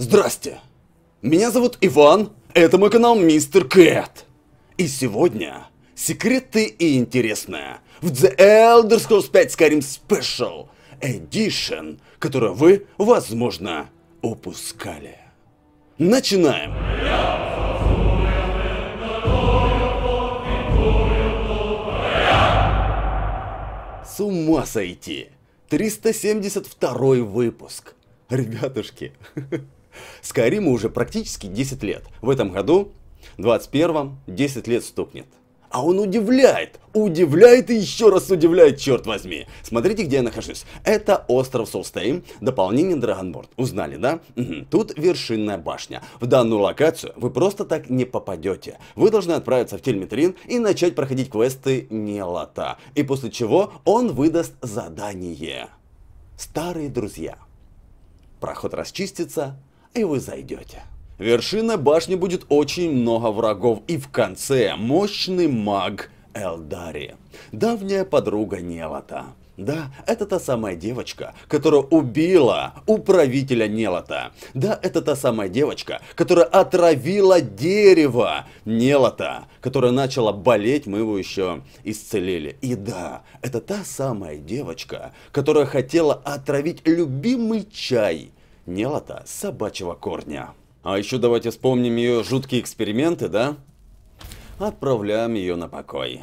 Здрасте! Меня зовут Иван, это мой канал Мистер Кэт. И сегодня секреты и интересное в The Elder Scrolls 5 Skyrim Special Edition, которую вы, возможно, упускали. Начинаем! С ума сойти! 372 выпуск. Ребятушки, Скайриму уже практически 10 лет. В этом году, 21-м, 10 лет стукнет. А он удивляет, удивляет и еще раз удивляет, черт возьми. Смотрите, где я нахожусь. Это остров Солстейм, дополнение Драгонборд. Узнали, да? Тут вершинная башня. В данную локацию вы просто так не попадете. Вы должны отправиться в Тельметрин и начать проходить квесты Нелота. И после чего он выдаст задание. Старые друзья. Проход расчистится, и вы зайдете. Вершина башни будет очень много врагов и в конце мощный маг Элдари. Давняя подруга Нелота. Да, это та самая девочка, которая убила управителя Нелота. Да, это та самая девочка, которая отравила дерево Нелота, которое начало болеть, мы его еще исцелили. И да, это та самая девочка, которая хотела отравить любимый чай Нелота собачьего корня. А еще давайте вспомним ее жуткие эксперименты, да? Отправляем ее на покой.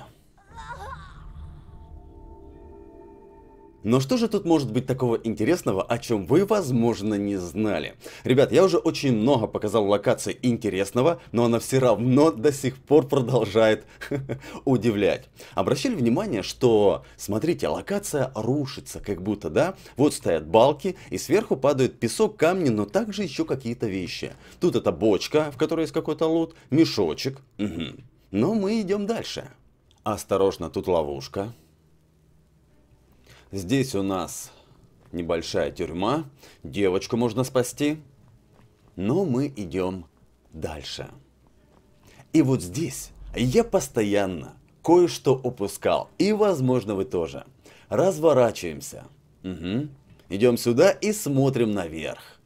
Но что же тут может быть такого интересного, о чем вы, возможно, не знали? Ребят, я уже очень много показал локаций интересного, но она все равно до сих пор продолжает удивлять. Обращали внимание, что, смотрите, локация рушится, как будто, да? Вот стоят балки, и сверху падают песок, камни, но также еще какие-то вещи. Тут это бочка, в которой есть какой-то лут, мешочек. Угу. Но мы идем дальше. Осторожно, тут ловушка. Здесь у нас небольшая тюрьма, девочку можно спасти, но мы идем дальше. И вот здесь я постоянно кое-что упускал, и возможно вы тоже. Разворачиваемся. Угу. Идем сюда и смотрим наверх.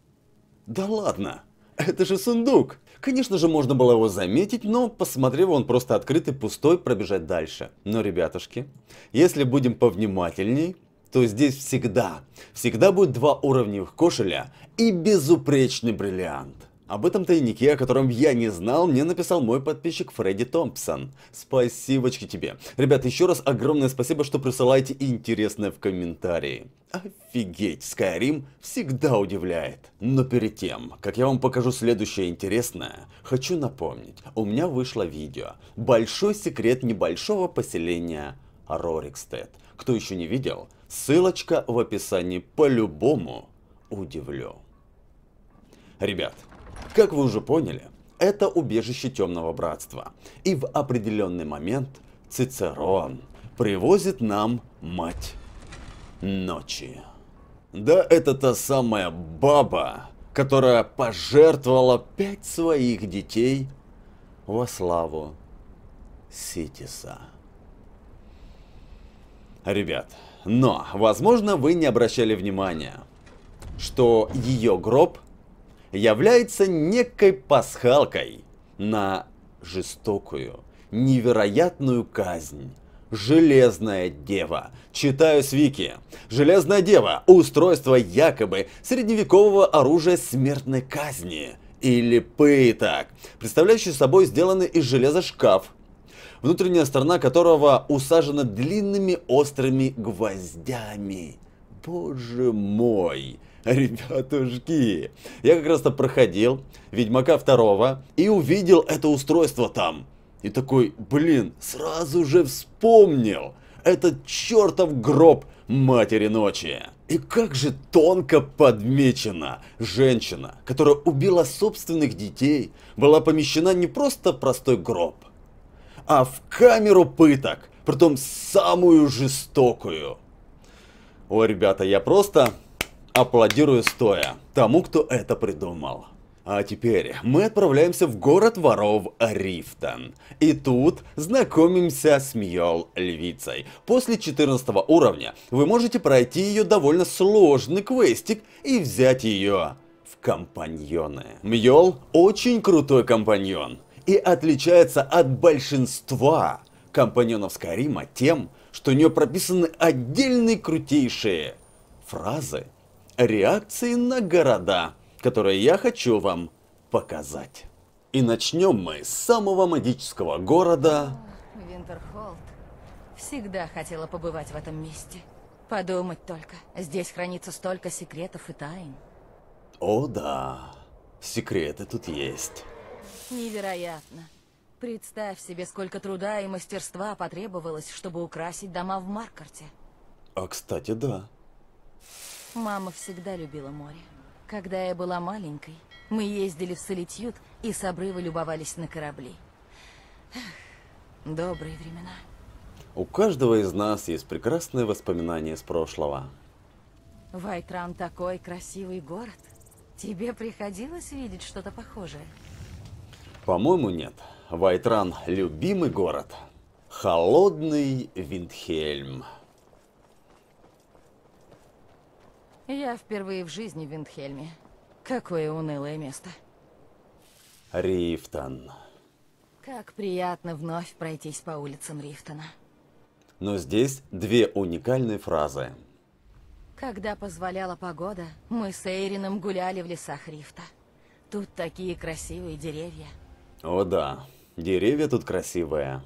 Да ладно, это же сундук. Конечно же, можно было его заметить, но, посмотрев, он просто открытый, пустой, пробежать дальше. Но, ребятушки, если будем повнимательней, то здесь всегда, всегда будет два уровневых кошеля и безупречный бриллиант. Об этом тайнике, о котором я не знал, мне написал мой подписчик Фредди Томпсон. Спасибочки тебе. Ребята, еще раз огромное спасибо, что присылаете интересное в комментарии. Офигеть, Skyrim всегда удивляет. Но перед тем, как я вам покажу следующее интересное, хочу напомнить, у меня вышло видео «Большой секрет небольшого поселения Рорикстед. Кто еще не видел, ссылочка в описании по-любому удивлю. Ребят, как вы уже поняли, это убежище Темного Братства. И в определенный момент Цицерон привозит нам мать ночи. Да, это та самая баба, которая пожертвовала пять своих детей во славу Ситиса ребят. Но, возможно, вы не обращали внимания, что ее гроб является некой пасхалкой на жестокую, невероятную казнь. Железная Дева. Читаю с Вики. Железная Дева – устройство якобы средневекового оружия смертной казни или пыток, представляющий собой сделанный из железа шкаф, внутренняя сторона которого усажена длинными острыми гвоздями. Боже мой! Ребятушки, я как раз-то проходил Ведьмака второго и увидел это устройство там. И такой, блин, сразу же вспомнил. Это чертов гроб матери ночи. И как же тонко подмечена женщина, которая убила собственных детей, была помещена не просто простой гроб, а в камеру пыток, притом самую жестокую. О, ребята, я просто аплодирую стоя тому, кто это придумал. А теперь мы отправляемся в город воров Рифтон. И тут знакомимся с Мьёл Львицей. После 14 уровня вы можете пройти ее довольно сложный квестик и взять ее в компаньоны. Мьёл очень крутой компаньон и отличается от большинства компаньонов Скайрима тем, что у нее прописаны отдельные крутейшие фразы, реакции на города, которые я хочу вам показать. И начнем мы с самого магического города. Винтерхолд. Всегда хотела побывать в этом месте. Подумать только, здесь хранится столько секретов и тайн. О да, секреты тут есть. Невероятно. Представь себе, сколько труда и мастерства потребовалось, чтобы украсить дома в Маркарте. А кстати, да. Мама всегда любила море. Когда я была маленькой, мы ездили в Солитьют и с обрыва любовались на корабли. Эх, добрые времена. У каждого из нас есть прекрасные воспоминания с прошлого. Вайтран такой красивый город. Тебе приходилось видеть что-то похожее? По-моему, нет. Вайтран – любимый город. Холодный Виндхельм. Я впервые в жизни в Виндхельме. Какое унылое место. Рифтон. Как приятно вновь пройтись по улицам Рифтона. Но здесь две уникальные фразы. Когда позволяла погода, мы с Эйрином гуляли в лесах Рифта. Тут такие красивые деревья. О да, деревья тут красивые.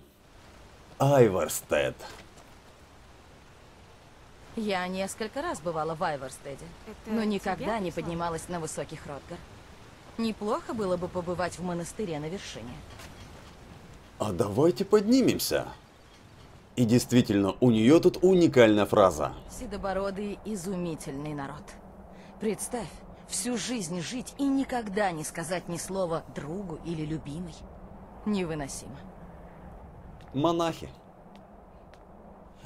Айворстед. Я несколько раз бывала в Айворстеде, Это но никогда не поднималась на высоких Ротгар. Неплохо было бы побывать в монастыре на вершине. А давайте поднимемся. И действительно, у нее тут уникальная фраза. Седобородый изумительный народ. Представь, всю жизнь жить и никогда не сказать ни слова другу или любимой. Невыносимо. Монахи.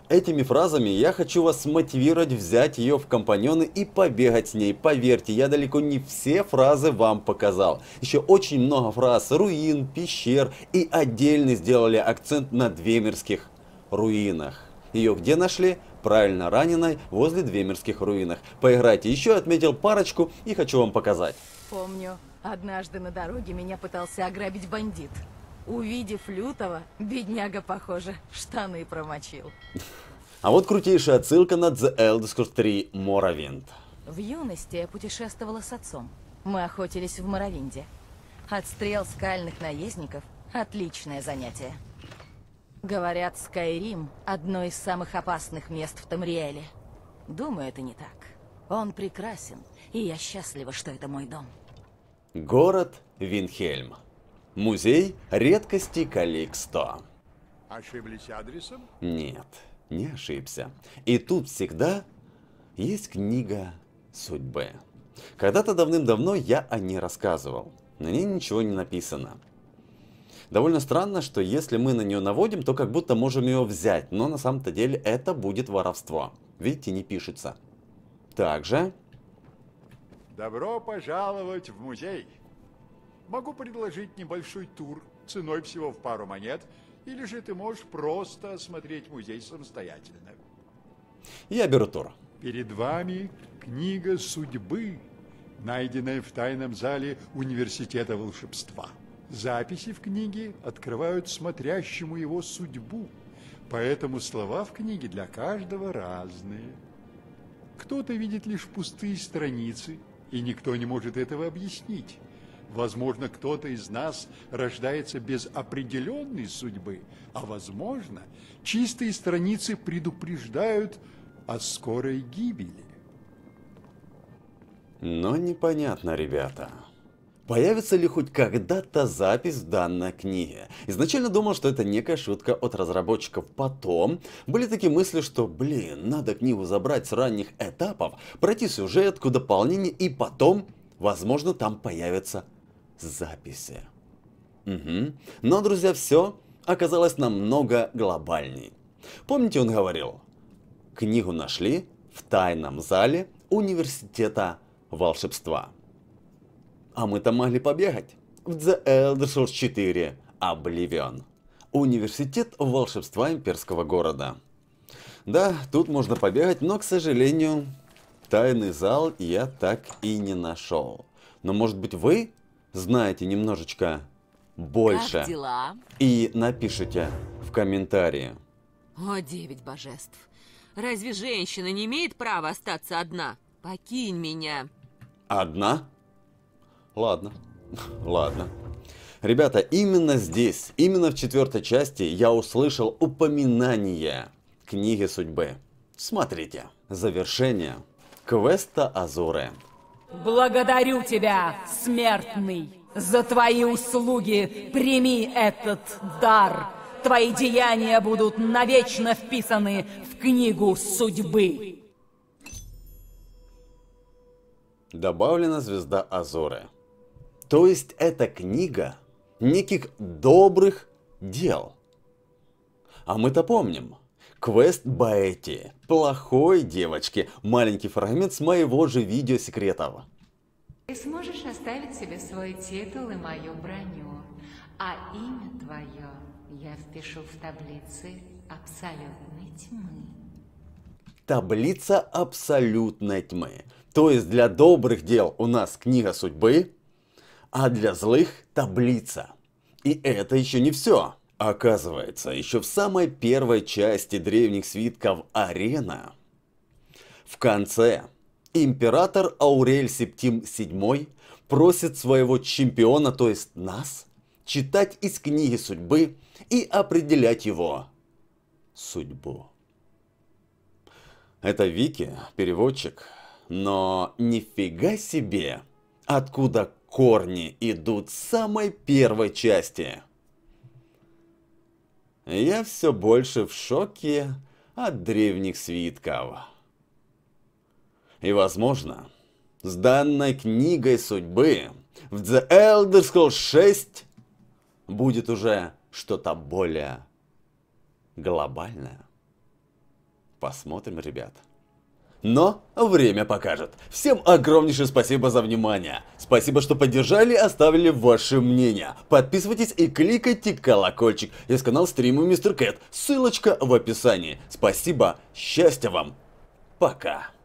Этими фразами я хочу вас мотивировать взять ее в компаньоны и побегать с ней. Поверьте, я далеко не все фразы вам показал. Еще очень много фраз руин, пещер и отдельно сделали акцент на двемерских руинах. Ее где нашли? Правильно, раненой возле Двемерских руинах. Поиграйте еще, отметил парочку и хочу вам показать. Помню, однажды на дороге меня пытался ограбить бандит. Увидев лютого, бедняга, похоже, штаны промочил. А вот крутейшая отсылка на The Elder Scrolls 3 Morrowind. В юности я путешествовала с отцом. Мы охотились в Моровинде. Отстрел скальных наездников – отличное занятие. Говорят, Скайрим — одно из самых опасных мест в Тамриэле. Думаю, это не так. Он прекрасен, и я счастлива, что это мой дом. Город Винхельм. Музей редкостей Каликсто. Ошиблись адресом? Нет, не ошибся. И тут всегда есть книга судьбы. Когда-то давным-давно я о ней рассказывал. На ней ничего не написано. Довольно странно, что если мы на нее наводим, то как будто можем ее взять, но на самом-то деле это будет воровство. Видите, не пишется. Также... Добро пожаловать в музей. Могу предложить небольшой тур ценой всего в пару монет, или же ты можешь просто осмотреть музей самостоятельно. Я беру тур. Перед вами книга судьбы, найденная в тайном зале университета волшебства. Записи в книге открывают смотрящему его судьбу, поэтому слова в книге для каждого разные. Кто-то видит лишь пустые страницы, и никто не может этого объяснить. Возможно, кто-то из нас рождается без определенной судьбы, а возможно, чистые страницы предупреждают о скорой гибели. Но непонятно, ребята. Появится ли хоть когда-то запись в данной книге? Изначально думал, что это некая шутка от разработчиков. Потом были такие мысли, что, блин, надо книгу забрать с ранних этапов, пройти сюжетку, дополнение и потом, возможно, там появятся записи. Угу. Но, друзья, все оказалось намного глобальней. Помните, он говорил, книгу нашли в тайном зале университета волшебства. А мы там могли побегать. В The Elder Scrolls 4 Oblivion. Университет волшебства имперского города. Да, тут можно побегать, но, к сожалению, тайный зал я так и не нашел. Но, может быть, вы знаете немножечко больше. Как дела? И напишите в комментарии. О, девять божеств. Разве женщина не имеет права остаться одна? Покинь меня. Одна? Ладно, ладно. Ребята, именно здесь, именно в четвертой части я услышал упоминание книги судьбы. Смотрите, завершение квеста Азуры. Благодарю тебя, смертный, за твои услуги. Прими этот дар. Твои деяния будут навечно вписаны в книгу судьбы. Добавлена звезда Азоры. То есть это книга неких добрых дел. А мы-то помним. Квест Бетти. Плохой девочки. Маленький фрагмент с моего же видео секретов. Ты сможешь оставить себе свой титул и мою броню, а имя твое я впишу в таблицы абсолютной тьмы. Таблица абсолютной тьмы. То есть для добрых дел у нас книга судьбы, а для злых – таблица. И это еще не все. Оказывается, еще в самой первой части древних свитков «Арена» в конце император Аурель Септим VII просит своего чемпиона, то есть нас, читать из книги судьбы и определять его судьбу. Это Вики, переводчик, но нифига себе, откуда корни идут с самой первой части. Я все больше в шоке от древних свитков. И, возможно, с данной книгой судьбы в The Elder Scrolls 6 будет уже что-то более глобальное. Посмотрим, ребят. Но время покажет. Всем огромнейшее спасибо за внимание. Спасибо, что поддержали, оставили ваше мнение. Подписывайтесь и кликайте колокольчик. Есть канал стрима Мистер Кэт. Ссылочка в описании. Спасибо, счастья вам. Пока.